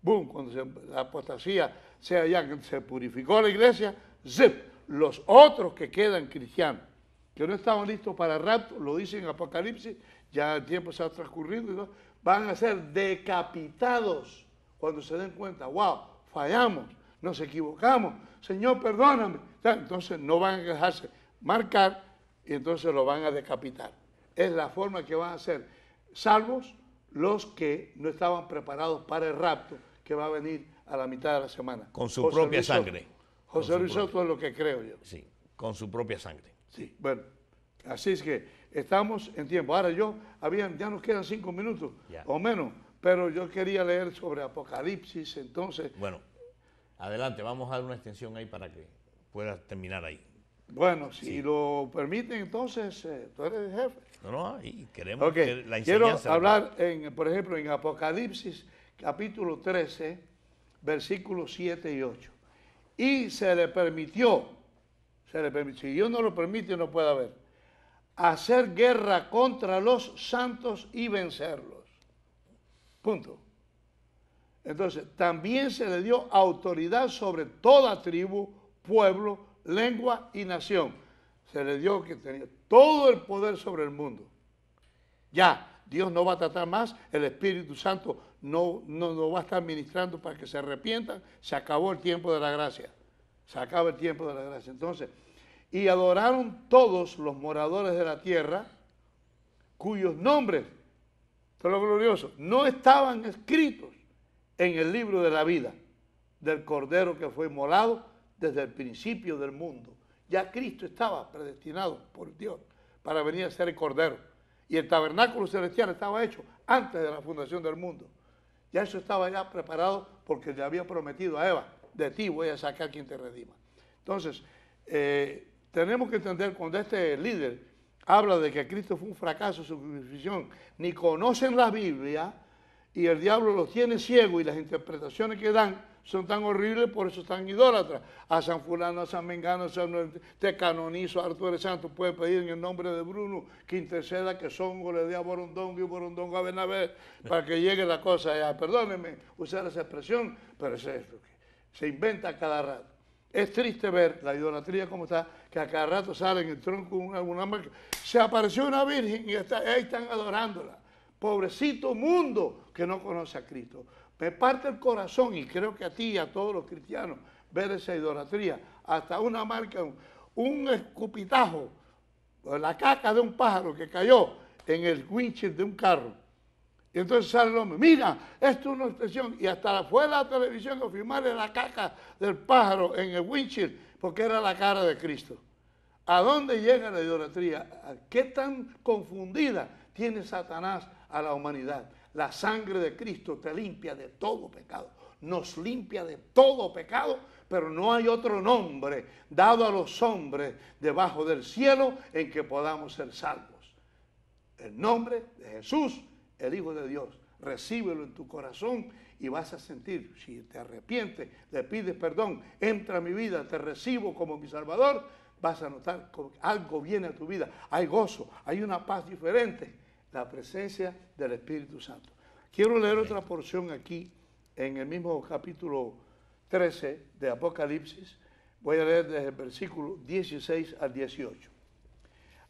boom, cuando la apostasía sea ya se purificó la iglesia, zip, los otros que quedan cristianos, que no estaban listos para el rapto, lo dicen en Apocalipsis, ya el tiempo se ha transcurrido, todo, van a ser decapitados cuando se den cuenta, wow, fallamos nos equivocamos, Señor, perdóname. Entonces no van a dejarse marcar y entonces lo van a decapitar. Es la forma que van a hacer, salvos los que no estaban preparados para el rapto que va a venir a la mitad de la semana. Con su propia sangre. José Luis Soto es lo que creo yo. Sí, con su propia sangre. Sí, bueno, así es que estamos en tiempo. Ahora yo, habían, ya nos quedan cinco minutos o menos, pero yo quería leer sobre Apocalipsis, entonces. Bueno, Adelante, vamos a dar una extensión ahí para que puedas terminar ahí. Bueno, si lo permiten, entonces eh, tú eres el jefe. No, no, ahí queremos que la Quiero hablar, en, por ejemplo, en Apocalipsis, capítulo 13, versículos 7 y 8. Y se le permitió, se le permitió, si Dios no lo permite, no puede haber, hacer guerra contra los santos y vencerlos. Punto. Entonces, también se le dio autoridad sobre toda tribu, pueblo, lengua y nación. Se le dio que tenía todo el poder sobre el mundo. Ya, Dios no va a tratar más, el Espíritu Santo no, va a estar ministrando para que se arrepientan. Se acabó el tiempo de la gracia. Se acaba el tiempo de la gracia. Entonces, y adoraron todos los moradores de la tierra cuyos nombres, esto es lo glorioso, no estaban escritos en el libro de la vida del Cordero que fue molado desde el principio del mundo. Ya Cristo estaba predestinado por Dios para venir a ser el Cordero. Y el tabernáculo celestial estaba hecho antes de la fundación del mundo. Ya eso estaba ya preparado porque le había prometido a Eva, de ti voy a sacar quien te redima. Entonces, eh, tenemos que entender cuando este líder habla de que Cristo fue un fracaso su crucifixión, ni conocen la Biblia, y el diablo los tiene ciego y las interpretaciones que dan son tan horribles, por eso están idólatras. A San Fulano, a San Mengano, a San... te canonizo, a Arturo Santo, puedes pedir en el nombre de Bruno que interceda, que Songo le dé a Borondongo y Borondongo a Bernabé para que llegue la cosa allá. Perdónenme usar esa expresión, pero es eso, se inventa cada rato. Es triste ver la idolatría como está, que a cada rato sale en el tronco alguna marca. Se apareció una virgen y ahí están adorándola pobrecito mundo que no conoce a Cristo. Me parte el corazón y creo que a ti y a todos los cristianos ver esa idolatría, hasta una marca, un escupitajo, la caca de un pájaro que cayó en el windshield de un carro. Y entonces sale el hombre, mira, esto es una expresión. Y hasta fue la televisión a firmarle la caca del pájaro en el windshield, porque era la cara de Cristo. ¿A dónde llega la idolatría? ¿Qué tan confundida tiene Satanás a la humanidad. La sangre de Cristo te limpia de todo pecado. Nos limpia de todo pecado, pero no hay otro nombre dado a los hombres debajo del cielo en que podamos ser salvos. El nombre de Jesús, el Hijo de Dios. Recíbelo en tu corazón y vas a sentir, si te arrepientes, le pides perdón, entra a mi vida, te recibo como mi Salvador, vas a notar algo viene a tu vida. Hay gozo, hay una paz diferente la presencia del Espíritu Santo. Quiero leer otra porción aquí en el mismo capítulo 13 de Apocalipsis. Voy a leer desde el versículo 16 al 18.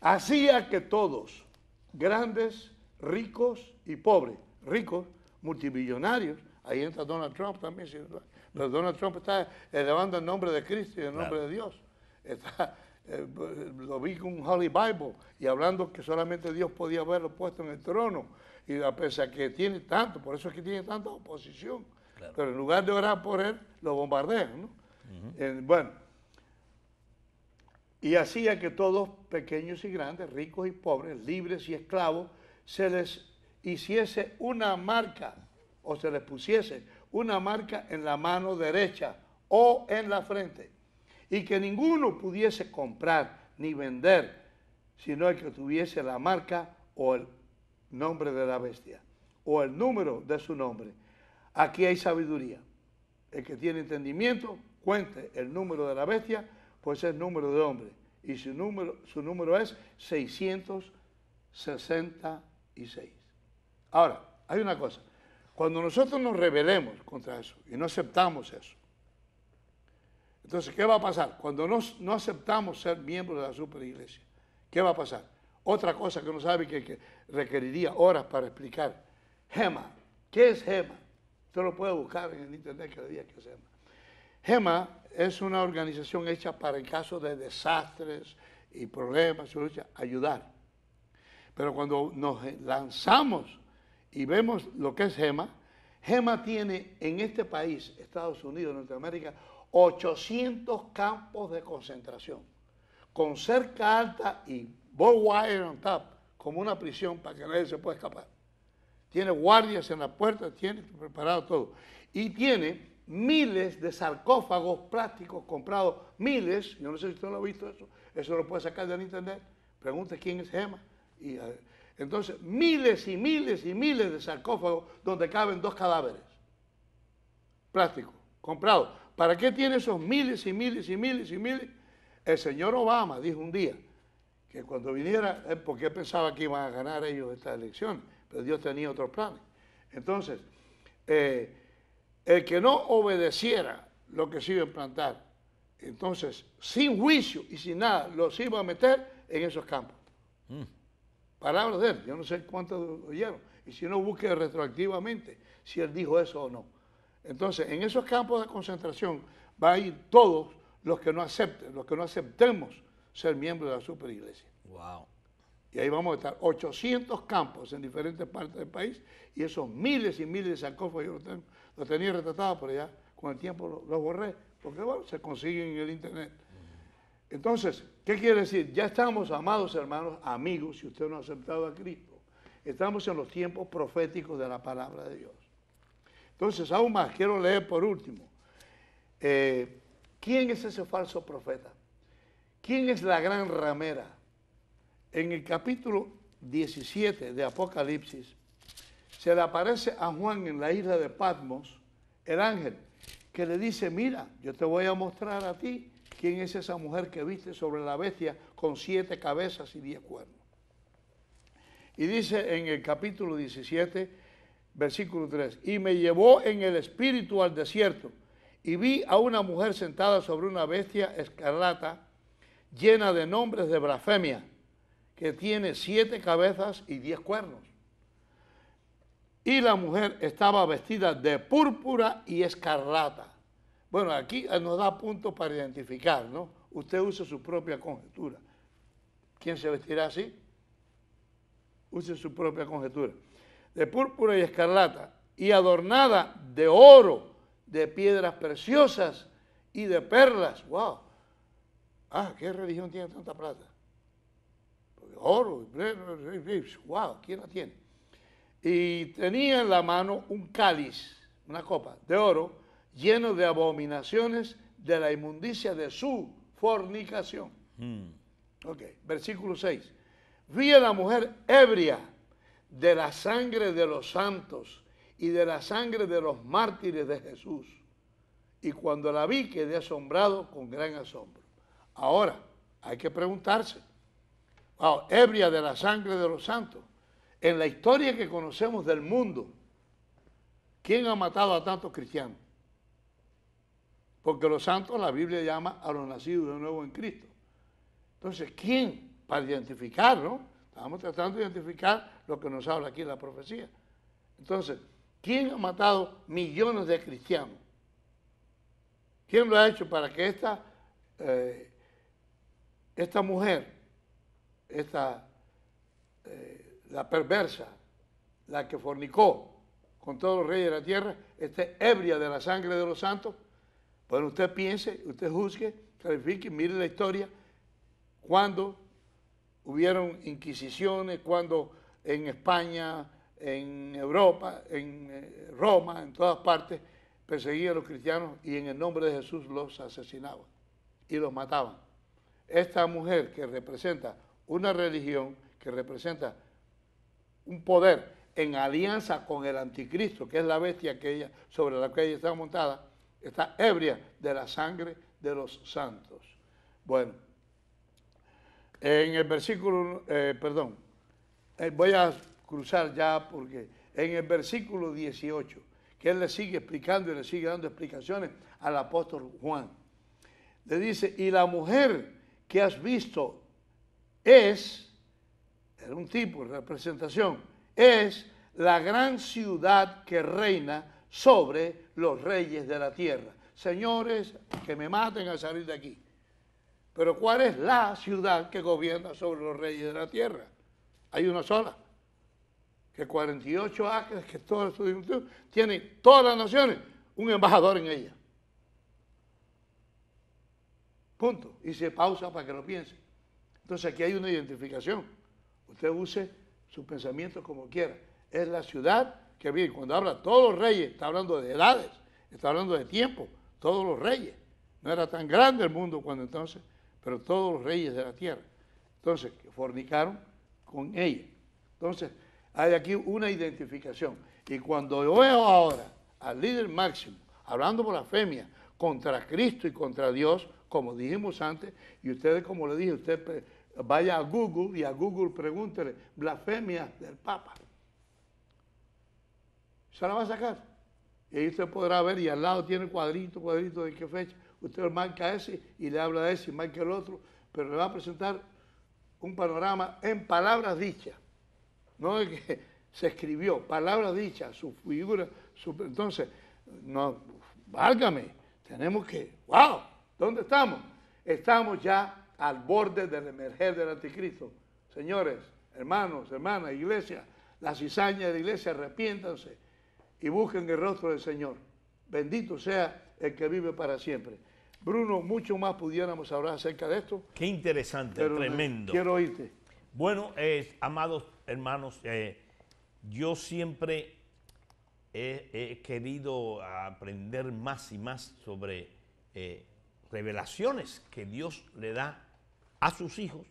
Hacía que todos, grandes, ricos y pobres, ricos, multimillonarios, ahí entra Donald Trump también, pero Donald Trump está elevando el nombre de Cristo y el nombre de Dios. Está eh, lo vi con un Holy Bible y hablando que solamente Dios podía haberlo puesto en el trono. Y a pesar que tiene tanto, por eso es que tiene tanta oposición. Pero en lugar de orar por él, lo bombardean. Eh, bueno, y hacía que todos, pequeños y grandes, ricos y pobres, libres y esclavos, se les hiciese una marca o se les pusiese una marca en la mano derecha o en la frente y que ninguno pudiese comprar ni vender, sino el que tuviese la marca o el nombre de la bestia o el número de su nombre. Aquí hay sabiduría. El que tiene entendimiento cuente el número de la bestia, pues es número de hombre. Y su número, su número es 666. Ahora, hay una cosa. Cuando nosotros nos rebelemos contra eso y no aceptamos eso, entonces, ¿qué va a pasar? Cuando no, aceptamos ser miembros de la super iglesia ¿qué va a pasar? Otra cosa que no sabe que, que requeriría horas para explicar. Gema. ¿Qué es Gema? Usted lo puede buscar en el internet cada día que es Gema. Gema es una organización hecha para en caso de desastres y problemas, ayudar. Pero cuando nos lanzamos y vemos lo que es Gema, Gema tiene en este país, Estados Unidos, Norteamérica, 800 campos de concentración, con cerca alta y bow wire on top, como una prisión para que nadie se pueda escapar. Tiene guardias en la puerta, tiene preparado todo. Y tiene miles de sarcófagos plásticos comprados, miles, yo no sé si usted lo ha visto eso, eso lo puede sacar del internet, pregunte quién es Gema. Y, eh, entonces, miles y miles y miles de sarcófagos donde caben dos cadáveres, plásticos, comprados ¿Para qué tiene esos miles y miles y miles y miles? El señor Obama dijo un día que cuando viniera, eh, porque pensaba que iban a ganar ellos esta elección, pero Dios tenía otros planes. Entonces, eh, el que no obedeciera lo que se iba a implantar, entonces, sin juicio y sin nada, los iba a meter en esos campos. Mm. Palabras de él, yo no sé cuántos oyeron, y si no, busque retroactivamente si él dijo eso o no. Entonces, en esos campos de concentración van a ir todos los que no acepten, los que no aceptemos ser miembros de la superiglesia. Wow. Y ahí vamos a estar 800 campos en diferentes partes del país y esos miles y miles de sarcófagos yo los, tenía retratados, por allá, con el tiempo los, los borré, porque bueno, se consiguen en el internet. Entonces, ¿qué quiere decir? Ya estamos, amados hermanos, amigos, si usted no ha aceptado a Cristo, estamos en los tiempos proféticos de la palabra de Dios. Entonces, aún más, quiero leer por último. Eh, ¿Quién es ese falso profeta? ¿Quién es la gran ramera? En el capítulo 17 de Apocalipsis, se le aparece a Juan en la isla de Patmos el ángel que le dice, mira, yo te voy a mostrar a ti quién es esa mujer que viste sobre la bestia con siete cabezas y diez cuernos. Y dice en el capítulo 17, versículo 3, y me llevó en el espíritu al desierto, y vi a una mujer sentada sobre una bestia escarlata, llena de nombres de blasfemia, que tiene siete cabezas y diez cuernos. Y la mujer estaba vestida de púrpura y escarlata. Bueno, aquí nos da punto para identificar, ¿no? Usted usa su propia conjetura. ¿Quién se vestirá así? Use su propia conjetura de púrpura y escarlata, y adornada de oro, de piedras preciosas y de perlas. ¡Wow! Ah, ¿qué religión tiene tanta plata? oro, wow, ¿quién la tiene? Y tenía en la mano un cáliz, una copa de oro, lleno de abominaciones de la inmundicia de su fornicación. Hmm. Ok, versículo 6. Vi a la mujer ebria de la sangre de los santos y de la sangre de los mártires de Jesús. Y cuando la vi quedé asombrado con gran asombro. Ahora, hay que preguntarse, ebria de la sangre de los santos, en la historia que conocemos del mundo, ¿quién ha matado a tantos cristianos? Porque los santos la Biblia llama a los nacidos de nuevo en Cristo. Entonces, ¿quién? Para identificarlo, estamos tratando de identificar lo que nos habla aquí la profecía. Entonces, ¿quién ha matado millones de cristianos? ¿Quién lo ha hecho para que esta, eh, esta mujer, esta, eh, la perversa, la que fornicó con todos los reyes de la tierra, esté ebria de la sangre de los santos? Bueno, usted piense, usted juzgue, califique, mire la historia, cuando hubieron inquisiciones, cuando en España, en Europa, en eh, Roma, en todas partes, perseguía a los cristianos y en el nombre de Jesús los asesinaba y los mataban. Esta mujer que representa una religión, que representa un poder en alianza con el anticristo, que es la bestia que sobre la que ella está montada, está ebria de la sangre de los santos. Bueno, en el versículo, eh, perdón, eh, voy a cruzar ya porque en el versículo 18, que él le sigue explicando y le sigue dando explicaciones al apóstol Juan, le dice, y la mujer que has visto es, era un tipo, representación, es la gran ciudad que reina sobre los reyes de la tierra. Señores, que me maten al salir de aquí. Pero ¿cuál es la ciudad que gobierna sobre los reyes de la tierra? Hay una sola. Que 48 acres, que toda su tiene todas las naciones un embajador en ella. Punto. Y se pausa para que lo piense. Entonces aquí hay una identificación. Usted use su pensamiento como quiera. Es la ciudad que vive. Cuando habla todos los reyes, está hablando de edades, está hablando de tiempo. Todos los reyes. No era tan grande el mundo cuando entonces, pero todos los reyes de la tierra. Entonces, que fornicaron, con ella. Entonces, hay aquí una identificación. Y cuando yo veo ahora al líder máximo hablando por contra Cristo y contra Dios, como dijimos antes, y ustedes, como le dije, usted vaya a Google y a Google pregúntele blasfemia del Papa. Se la va a sacar. Y ahí usted podrá ver, y al lado tiene cuadrito, cuadrito de qué fecha. Usted marca ese y le habla de ese y marca el otro, pero le va a presentar un panorama en palabras dichas, no es que *laughs* se escribió, palabras dichas, su figura, su, entonces, no, válgame, tenemos que, wow, ¿dónde estamos? Estamos ya al borde del emerger del anticristo. Señores, hermanos, hermanas, iglesia, las cizañas de iglesia, arrepiéntanse y busquen el rostro del Señor. Bendito sea el que vive para siempre. Bruno, mucho más pudiéramos hablar acerca de esto. Qué interesante, tremendo. Quiero oírte. Bueno, eh, amados hermanos, eh, yo siempre he, querido aprender más y más sobre eh, revelaciones que Dios le da a sus hijos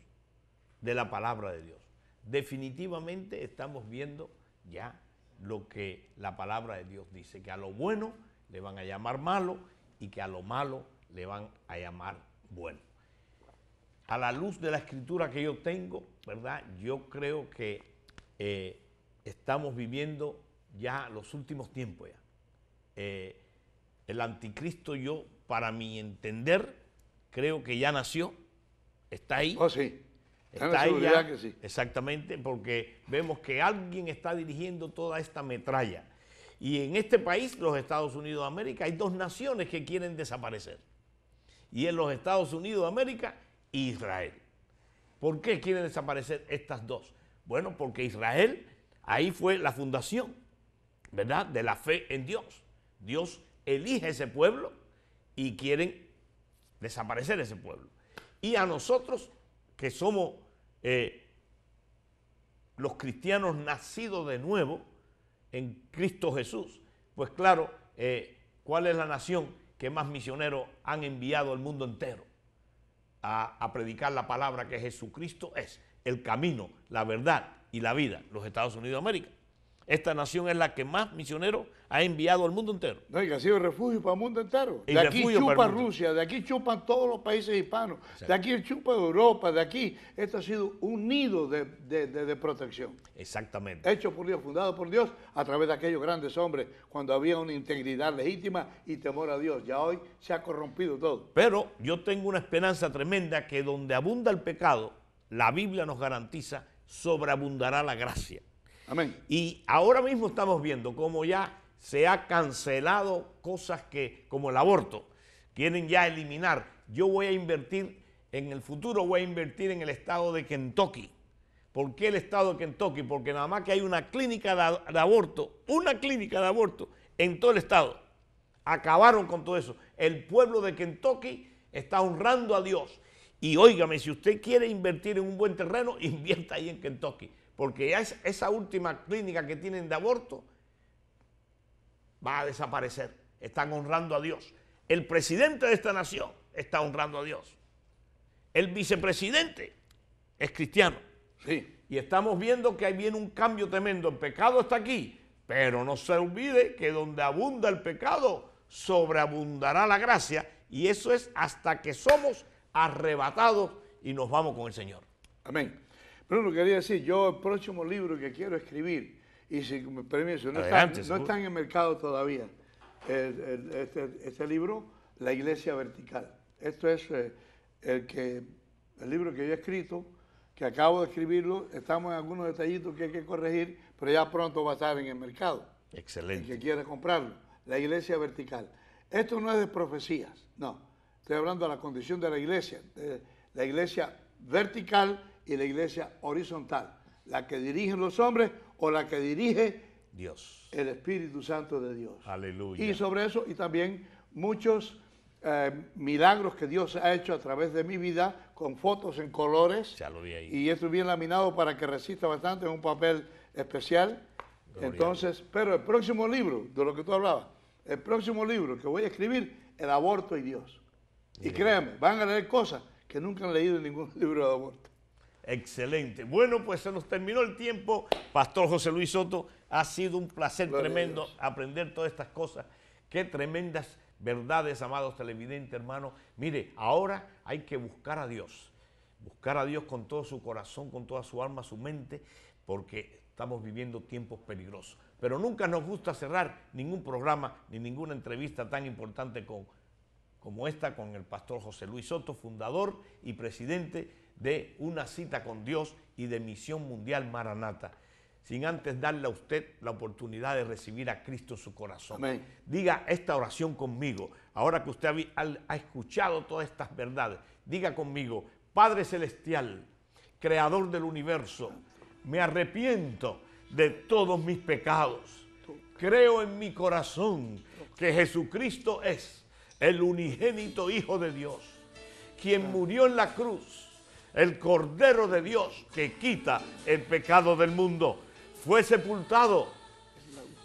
de la palabra de Dios. Definitivamente estamos viendo ya lo que la palabra de Dios dice, que a lo bueno le van a llamar malo y que a lo malo le van a llamar bueno. A la luz de la escritura que yo tengo, ¿verdad? Yo creo que eh, estamos viviendo ya los últimos tiempos eh, el anticristo yo, para mi entender, creo que ya nació, está ahí. Oh, sí. Está ahí Exactamente, porque vemos que alguien está dirigiendo toda esta metralla. Y en este país, los Estados Unidos de América, hay dos naciones que quieren desaparecer y en los Estados Unidos de América, Israel. ¿Por qué quieren desaparecer estas dos? Bueno, porque Israel, ahí fue la fundación, ¿verdad? De la fe en Dios. Dios elige ese pueblo y quieren desaparecer ese pueblo. Y a nosotros, que somos eh, los cristianos nacidos de nuevo en Cristo Jesús, pues claro, eh, ¿cuál es la nación ¿Qué más misioneros han enviado al mundo entero a, a predicar la palabra que Jesucristo es el camino, la verdad y la vida, los Estados Unidos de América. Esta nación es la que más misioneros ha enviado al mundo entero. No, y que ha sido refugio para el mundo entero. de aquí chupa Rusia, de aquí chupan todos los países hispanos, de aquí chupa Europa, de aquí. Esto ha sido un nido de, de, protección. Exactamente. Hecho por Dios, fundado por Dios, a través de aquellos grandes hombres, cuando había una integridad legítima y temor a Dios. Ya hoy se ha corrompido todo. Pero yo tengo una esperanza tremenda que donde abunda el pecado, la Biblia nos garantiza sobreabundará la gracia. Y ahora mismo estamos viendo cómo ya se ha cancelado cosas que, como el aborto, quieren ya eliminar. Yo voy a invertir en el futuro, voy a invertir en el estado de Kentucky. ¿Por qué el estado de Kentucky? Porque nada más que hay una clínica de, de aborto, una clínica de aborto en todo el estado. Acabaron con todo eso. El pueblo de Kentucky está honrando a Dios. Y óigame, si usted quiere invertir en un buen terreno, *laughs* invierta ahí en Kentucky porque ya esa última clínica que tienen de aborto va a desaparecer. Están honrando a Dios. El presidente de esta nación está honrando a Dios. El vicepresidente es cristiano. Sí. Y estamos viendo que ahí viene un cambio tremendo. El pecado está aquí, pero no se olvide que donde abunda el pecado, sobreabundará la gracia. Y eso es hasta que somos arrebatados y nos vamos con el Señor. Amén. Bruno, quería decir, yo el próximo libro que quiero escribir, y si me permiso, no, está, en el mercado todavía, este, este, libro, La Iglesia Vertical. Esto es eh, el, que, el libro que yo he escrito, que acabo de escribirlo, estamos en algunos detallitos que hay que corregir, pero ya pronto va a estar en el mercado. Excelente. El que quiera comprarlo, La Iglesia Vertical. Esto no es de profecías, no. Estoy hablando de la condición de la iglesia, de la iglesia vertical y la iglesia horizontal, la que dirigen los hombres o la que dirige Dios. El Espíritu Santo de Dios. Aleluya. Y sobre eso, y también muchos eh, milagros que Dios ha hecho a través de mi vida, con fotos en colores. Ya lo vi ahí. Y esto bien laminado para que resista bastante, en un papel especial. Entonces, pero el próximo libro, de lo que tú hablabas, el próximo libro que voy a escribir, El aborto y Dios. Y créanme, van a leer cosas que nunca han leído en ningún *laughs* libro de aborto. Excelente. Bueno, pues se nos terminó el tiempo. Pastor José Luis Soto, ha sido un placer tremendo aprender todas estas cosas. Qué tremendas verdades, amados televidentes, Hermano, Mire, ahora hay que buscar a Dios. Buscar a Dios con todo su corazón, con toda su alma, su mente, porque estamos viviendo tiempos peligrosos. Pero nunca nos gusta cerrar ningún programa ni ninguna entrevista tan importante con, como esta con el pastor José Luis Soto, fundador y presidente de una cita con Dios y de misión mundial Maranata, sin antes darle a usted la oportunidad de recibir a Cristo en su corazón. Diga esta oración conmigo, ahora que usted ha escuchado todas estas verdades, diga conmigo, Padre Celestial, Creador del universo, me arrepiento de todos mis pecados. Creo en mi corazón que Jesucristo es el unigénito Hijo de Dios, quien murió en la cruz el Cordero de Dios que quita el pecado del mundo. Fue sepultado,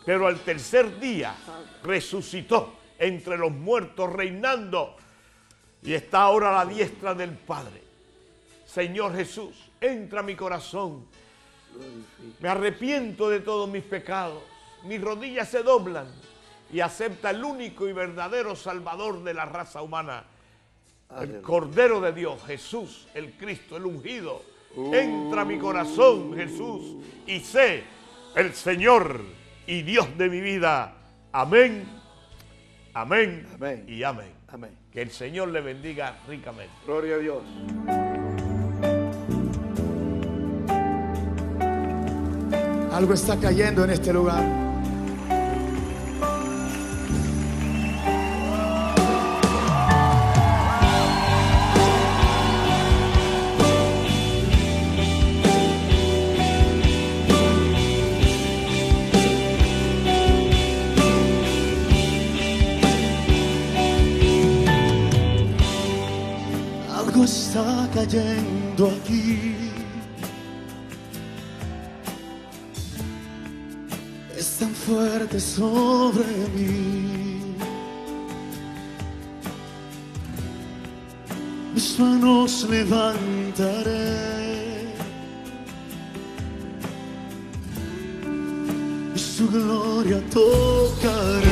pero al tercer día resucitó entre los muertos, reinando, y está ahora a la diestra del Padre. Señor Jesús, entra a mi corazón. Me arrepiento de todos mis pecados. Mis rodillas se doblan y acepta el único y verdadero Salvador de la raza humana el Cordero de Dios, Jesús, el Cristo, el ungido. Entra a mi corazón, Jesús, y sé el Señor y Dios de mi vida. Amén, amén, y amén. Que el Señor le bendiga ricamente. Gloria a Dios. Algo está cayendo en este lugar. Yendo aquí. Es tan fuerte sobre mí. Mis manos levantaré. Y su gloria tocaré.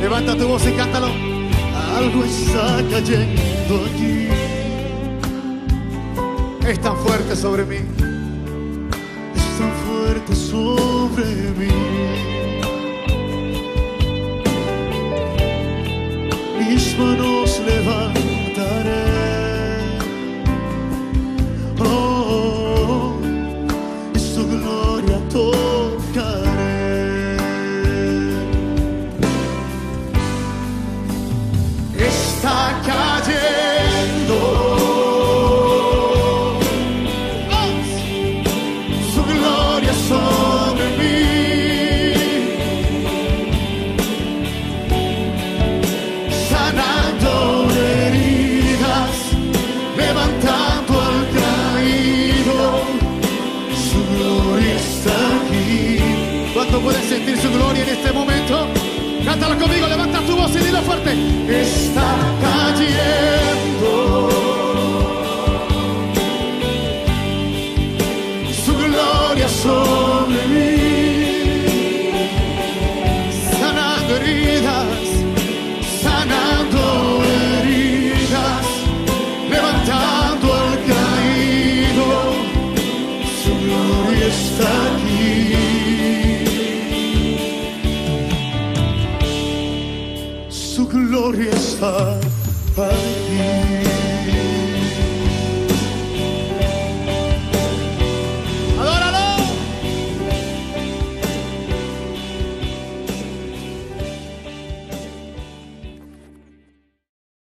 Levanta tu voz y cántalo algo está cayendo aquí. Es tan fuerte sobre mí. Es tan fuerte sobre mí. Mis manos levantaré.